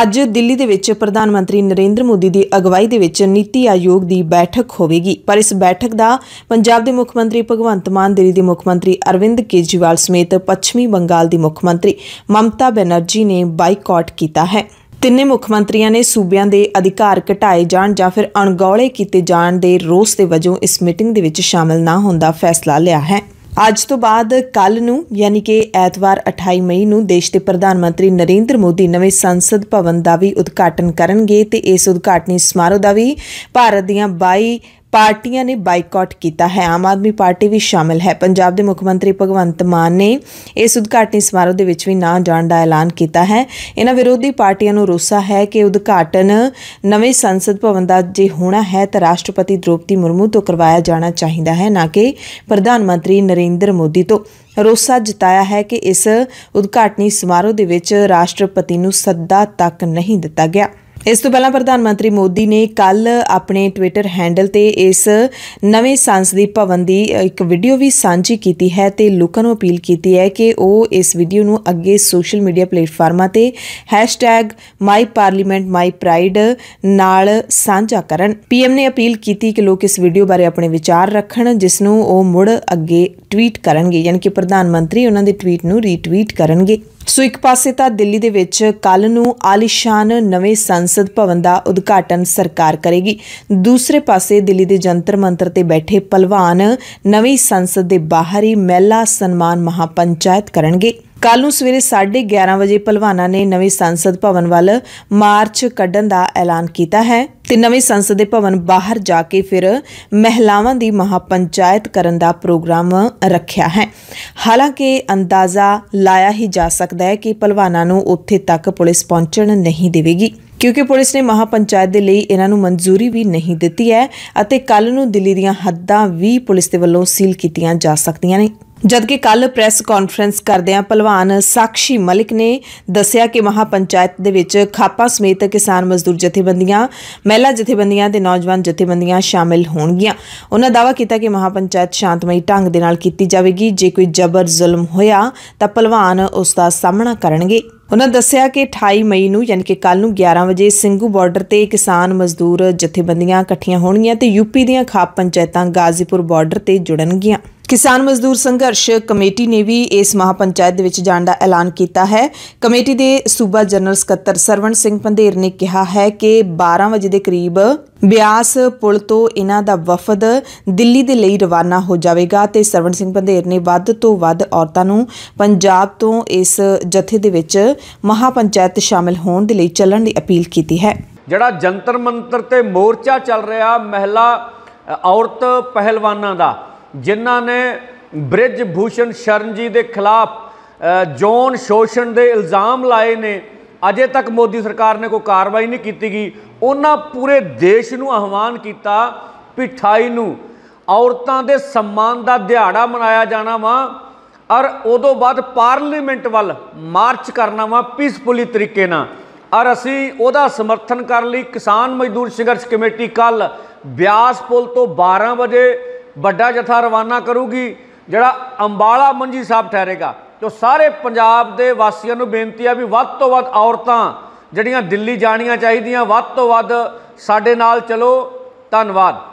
ਅੱਜ ਦਿੱਲੀ ਦੇ ਵਿੱਚ ਪ੍ਰਧਾਨ ਮੰਤਰੀ ਨਰਿੰਦਰ ਮੋਦੀ ਦੀ ਅਗਵਾਈ ਦੇ ਵਿੱਚ ਨੀਤੀ ਆਯੋਗ ਦੀ ਬੈਠਕ ਹੋਵੇਗੀ ਪਰ ਇਸ ਬੈਠਕ ਦਾ ਪੰਜਾਬ ਦੇ ਮੁੱਖ ਮੰਤਰੀ ਭਗਵੰਤ ਮਾਨ ਦਿੱਲੀ ਦੇ ਮੁੱਖ ਮੰਤਰੀ ਅਰਵਿੰਦ ਕੇਜਰੀਵਾਲ ਸਮੇਤ ਪੱਛਮੀ ਬੰਗਾਲ ਦੀ ਮੁੱਖ ਮੰਤਰੀ ਮਮਤਾ ਬੈਨਰਜੀ ਨੇ ਬਾਈਕਾਟ ਕੀਤਾ ਹੈ ਤਿੰਨੇ ਮੁੱਖ ਮੰਤਰੀਆਂ ਨੇ ਸੂਬਿਆਂ ਦੇ ਅਧਿਕਾਰ ਘਟਾਏ ਜਾਣ ਜਾਂ ਫਿਰ ਅਣਗੌਲੇ ਕੀਤੇ ਜਾਣ ਦੇ ਰੋਸ ਦੇ ਵਜੋਂ ਇਸ ਮੀਟਿੰਗ ਦੇ ਵਿੱਚ ਸ਼ਾਮਲ ਨਾ ਹੋਣ ਦਾ ਫੈਸਲਾ ਲਿਆ ਹੈ ਅੱਜ ਤੋਂ ਬਾਅਦ ਕੱਲ ਨੂੰ ਯਾਨੀ ਕਿ ਐਤਵਾਰ 28 ਮਈ ਨੂੰ ਦੇਸ਼ ਦੇ ਪ੍ਰਧਾਨ ਮੰਤਰੀ ਨਰਿੰਦਰ ਮੋਦੀ ਨਵੇਂ ਸੰਸਦ ਭਵਨ ਦਾ ਵੀ ਉਦਘਾਟਨ ਕਰਨਗੇ ਤੇ ਇਸ ਉਦਘਾਟਨੀ ਸਮਾਰੋਹ ਦਾ ਵੀ ਭਾਰਤ ਦੀਆਂ 22 ਪਾਰਟੀਆਂ ਨੇ ਬਾਈਕਾਟ ਕੀਤਾ ਹੈ ਆਮ ਆਦਮੀ ਪਾਰਟੀ ਵੀ ਸ਼ਾਮਲ ਹੈ ਪੰਜਾਬ ਦੇ ਮੁੱਖ ਮੰਤਰੀ ਭਗਵੰਤ ਮਾਨ ਨੇ ਇਸ ਉਦਘਾਟਨੀ ਸਮਾਰੋਹ ਦੇ ਵਿੱਚ ਵੀ ਨਾ ਜਾਣ ਦਾ ਐਲਾਨ ਕੀਤਾ ਹੈ ਇਹਨਾਂ ਵਿਰੋਧੀ ਪਾਰਟੀਆਂ ਨੂੰ ਰੋਸਾ ਹੈ ਕਿ ਉਦਘਾਟਨ ਨਵੇਂ ਸੰਸਦ ਭਵਨ ਦਾ ਜੇ ਹੋਣਾ ਹੈ ਤਾਂ ਰਾਸ਼ਟਰਪਤੀ ਦ੍ਰੋਪਦੀ ਮੁਰਮੂ ਤੋਂ ਕਰਵਾਇਆ ਜਾਣਾ ਚਾਹੀਦਾ ਹੈ ਨਾ ਕਿ ਪ੍ਰਧਾਨ ਮੰਤਰੀ ਨਰਿੰਦਰ ਮੋਦੀ ਤੋਂ ਰੋਸਾ ਜਤਾਇਆ ਹੈ ਕਿ ਇਸ ਉਦਘਾਟਨੀ ਸਮਾਰੋਹ ਦੇ ਵਿੱਚ ਰਾਸ਼ਟਰਪਤੀ ਨੂੰ ਸੱਦਾ ਤੱਕ ਨਹੀਂ ਦਿੱਤਾ ਗਿਆ ਇਸ ਤੋਂ ਪਹਿਲਾਂ ਪ੍ਰਧਾਨ ਮੰਤਰੀ ਮੋਦੀ ਨੇ ਕੱਲ ਆਪਣੇ ਟਵਿੱਟਰ ਹੈਂਡਲ ਤੇ ਇਸ ਨਵੇਂ ਸੰਸਦੀ ਭਵਨ ਦੀ ਇੱਕ ਵੀਡੀਓ ਵੀ ਸਾਂਝੀ ਕੀਤੀ ਹੈ ਤੇ ਲੋਕਾਂ ਨੂੰ ਅਪੀਲ ਕੀਤੀ ਹੈ ਕਿ ਉਹ ਇਸ ਵੀਡੀਓ ਨੂੰ ਅੱਗੇ ਸੋਸ਼ਲ ਮੀਡੀਆ ਪਲੇਟਫਾਰਮਾਂ ਤੇ #myparliamentmypride ਨਾਲ ਸਾਂਝਾ ਕਰਨ। ਪੀਐਮ ਨੇ ਅਪੀਲ ਕੀਤੀ ਕਿ ਲੋਕ ਇਸ ਵੀਡੀਓ ਬਾਰੇ ਆਪਣੇ ਵਿਚਾਰ ਰੱਖਣ ਜਿਸ ਨੂੰ ਉਹ ਮੁੜ ਅੱਗੇ ਟਵੀਟ ਕਰਨਗੇ ਯਾਨੀ ਕਿ ਪ੍ਰਧਾਨ ਮੰਤਰੀ ਉਹਨਾਂ ਦੇ ਟਵੀਟ ਨੂੰ ਰੀਟਵੀਟ ਕਰਨਗੇ। ਸੋ ਇੱਕ ਪਾਸੇ ਤਾਂ ਦਿੱਲੀ ਦੇ ਵਿੱਚ ਕੱਲ ਨੂੰ ਆਲੀਸ਼ਾਨ ਨਵੇਂ ਸੰਸਦ ਭਵਨ ਦਾ ਉਦਘਾਟਨ ਸਰਕਾਰ ਕਰੇਗੀ ਦੂਸਰੇ ਪਾਸੇ ਦਿੱਲੀ ਦੇ ਜੰਤਰ ਮੰਤਰ ਤੇ ਬੈਠੇ ਪਹਿਲਵਾਨ ਨਵੀਂ ਸੰਸਦ ਦੇ ਬਾਹਰ ਹੀ ਮਹਿਲਾ ਸਨਮਾਨ ਮਹਾਪੰਚਾਇਤ ਕਰਨਗੇ ਕੱਲ ਨੂੰ ਸਵੇਰੇ 11:30 ਵਜੇ ਪਹਿਲਵਾਨਾਂ ਨੇ ਨਵੇਂ ਸੰਸਦ ਭਵਨ ਵੱਲ ਮਾਰਚ ਕੱਢਣ ਦਾ ਐਲਾਨ ਕੀਤਾ ਹੈ ਤੇ ਨਵੇਂ ਸੰਸਦ ਦੇ ਭਵਨ ਬਾਹਰ ਜਾ ਕੇ ਫਿਰ ਮਹਿਲਾਵਾਂ ਦੀ ਮਹਾਪੰਚਾਇਤ ਕਰਨ ਦਾ ਪ੍ਰੋਗਰਾਮ ਰੱਖਿਆ ਹੈ ਹਾਲਾਂਕਿ ਅੰਦਾਜ਼ਾ ਲਾਇਆ ਹੀ ਜਾ ਸਕਦਾ ਹੈ ਕਿ ਪਹਿਲਵਾਨਾਂ ਨੂੰ ਉੱਥੇ ਤੱਕ ਪੁਲਿਸ ਪਹੁੰਚਣ ਨਹੀਂ ਦੇਵੇਗੀ ਕਿਉਂਕਿ ਪੁਲਿਸ ਨੇ ਮਹਾਪੰਚਾਇਤ ਦੇ ਲਈ ਇਹਨਾਂ ਨੂੰ ਮਨਜ਼ੂਰੀ ਵੀ ਨਹੀਂ ਦਿੱਤੀ ਹੈ ਅਤੇ ਕੱਲ ਨੂੰ ਦਿੱਲੀ ਦੀਆਂ ਹੱਦਾਂ ਵੀ ਪੁਲਿਸ ਦੇ ਵੱਲੋਂ ਸੀਲ ਕੀਤੀਆਂ ਜਾ ਸਕਦੀਆਂ ਨੇ ਜਦਕਿ ਕੱਲ ਪ੍ਰੈਸ ਕਾਨਫਰੰਸ ਕਰਦਿਆਂ ਪਹਿਲਵਾਨ ਸਾਖੀ ਮਲਿਕ ਨੇ ਦੱਸਿਆ ਕਿ ਮਹਾ ਪੰਚਾਇਤ ਦੇ ਵਿੱਚ ਖਾਪਾ ਸਮੇਤ ਕਿਸਾਨ ਮਜ਼ਦੂਰ ਜਥੇਬੰਦੀਆਂ ਮਹਿਲਾ ਜਥੇਬੰਦੀਆਂ ਤੇ ਨੌਜਵਾਨ ਜਥੇਬੰਦੀਆਂ ਸ਼ਾਮਿਲ ਹੋਣਗੀਆਂ ਉਹਨਾਂ ਦਾਵਾ ਕੀਤਾ ਕਿ ਮਹਾ ਪੰਚਾਇਤ ਸ਼ਾਂਤਮਈ ਢੰਗ ਦੇ ਨਾਲ ਕੀਤੀ ਜਾਵੇਗੀ ਜੇ ਕੋਈ ਜ਼ਬਰ ਜ਼ੁਲਮ ਹੋਇਆ ਤਾਂ ਪਹਿਲਵਾਨ ਉਸ ਦਾ ਸਾਹਮਣਾ ਕਰਨਗੇ ਉਹਨਾਂ ਦੱਸਿਆ ਕਿ 28 ਮਈ ਨੂੰ ਯਾਨੀ ਕਿ ਕੱਲ ਨੂੰ 11 ਵਜੇ ਸਿੰਘੂ ਬਾਰਡਰ ਤੇ ਕਿਸਾਨ ਮਜ਼ਦੂਰ ਜਥੇਬੰਦੀਆਂ ਇਕੱਠੀਆਂ ਹੋਣਗੀਆਂ ਤੇ ਯੂਪੀ ਦੀਆਂ ਖਾਪ ਪੰਚਾਇਤਾਂ ਗਾਜ਼ੀਪੁਰ ਬਾਰਡਰ ਤੇ ਜੁੜਨਗੀਆਂ ਕਿਸਾਨ ਮਜ਼ਦੂਰ ਸੰਘਰਸ਼ ਕਮੇਟੀ ਨੇ ਵੀ ਇਸ ਮਹਾਪੰਚਾਇਤ ਦੇ ਵਿੱਚ ਜਾਣ ਦਾ ਐਲਾਨ ਕੀਤਾ ਹੈ ਕਮੇਟੀ ਦੇ ਸੂਬਾ ਜਨਰਲ ਸਕੱਤਰ ਸਰਵਣ ਸਿੰਘ ਪੰਧੇਰ ਨੇ ਕਿਹਾ ਹੈ ਕਿ 12 ਵਜੇ ਦੇ ਕਰੀਬ ਬਿਆਸ ਪੁਲ ਤੋਂ ਇਹਨਾਂ ਦਾ ਵਫਦ ਦਿੱਲੀ ਦੇ ਲਈ ਰਵਾਨਾ ਹੋ ਜਾਵੇਗਾ ਤੇ ਸਰਵਣ ਸਿੰਘ ਪੰਧੇਰ ਨੇ ਵੱਧ ਤੋਂ ਵੱਧ ਔਰਤਾਂ ਨੂੰ ਪੰਜਾਬ ਤੋਂ ਇਸ ਜਥੇ ਦੇ ਵਿੱਚ ਮਹਾਪੰਚਾਇਤ ਸ਼ਾਮਿਲ ਹੋਣ ਦੇ ਲਈ ਚੱਲਣ ਦੀ ਅਪੀਲ ਕੀਤੀ ਹੈ ਜਿਹੜਾ ਜੰਤਰ ਮੰਤਰ ਤੇ ਮੋਰਚਾ ਚੱਲ ਰਿਹਾ ਮਹਿਲਾ ਔਰਤ ਪਹਿਲਵਾਨਾਂ ਦਾ ਜਿਨ੍ਹਾਂ ਨੇ ਬ੍ਰਿਜ ਭੂਸ਼ਣ ਸ਼ਰਨ ਜੀ ਦੇ ਖਿਲਾਫ ਜੌਨ ਸ਼ੋਸ਼ਣ ਦੇ ਇਲਜ਼ਾਮ ਲਾਏ ਨੇ ਅਜੇ ਤੱਕ ਮੋਦੀ ਸਰਕਾਰ ਨੇ ਕੋਈ ਕਾਰਵਾਈ ਨਹੀਂ ਕੀਤੀ ਗਈ ਉਹਨਾਂ ਪੂਰੇ ਦੇਸ਼ ਨੂੰ ਆਹਵਾਨ ਕੀਤਾ ਪਿਠਾਈ ਨੂੰ ਔਰਤਾਂ ਦੇ ਸਨਮਾਨ ਦਾ ਦਿਹਾੜਾ ਮਨਾਇਆ ਜਾਣਾ ਵਾ ਔਰ ਉਦੋਂ ਬਾਅਦ ਪਾਰਲੀਮੈਂਟ ਵੱਲ ਮਾਰਚ ਕਰਨਾ ਵਾ ਪੀਸਫੁਲੀ ਤਰੀਕੇ ਨਾਲ ਔਰ ਅਸੀਂ ਉਹਦਾ ਸਮਰਥਨ ਕਰਨ ਲਈ ਕਿਸਾਨ ਮਜ਼ਦੂਰ ਸੰਘਰਸ਼ ਕਮੇਟੀ ਕੱਲ ਬਿਆਸ ਪੁਲ ਤੋਂ 12 ਵਜੇ ਵੱਡਾ ਜਥਾ ਰਵਾਨਾ ਕਰੂਗੀ ਜਿਹੜਾ ਅੰਬਾਲਾ ਮੰਜੀ ਸਾਹਿਬ ਠਹਿਰੇਗਾ ਤੋਂ ਸਾਰੇ ਪੰਜਾਬ ਦੇ ਵਾਸੀਆਂ ਨੂੰ ਬੇਨਤੀ ਆ ਵੀ ਵੱਧ ਤੋਂ ਵੱਧ ਔਰਤਾਂ ਜਿਹੜੀਆਂ ਦਿੱਲੀ ਜਾਣੀਆਂ ਚਾਹੀਦੀਆਂ ਵੱਧ ਤੋਂ ਵੱਧ ਸਾਡੇ ਨਾਲ ਚਲੋ ਧੰਨਵਾਦ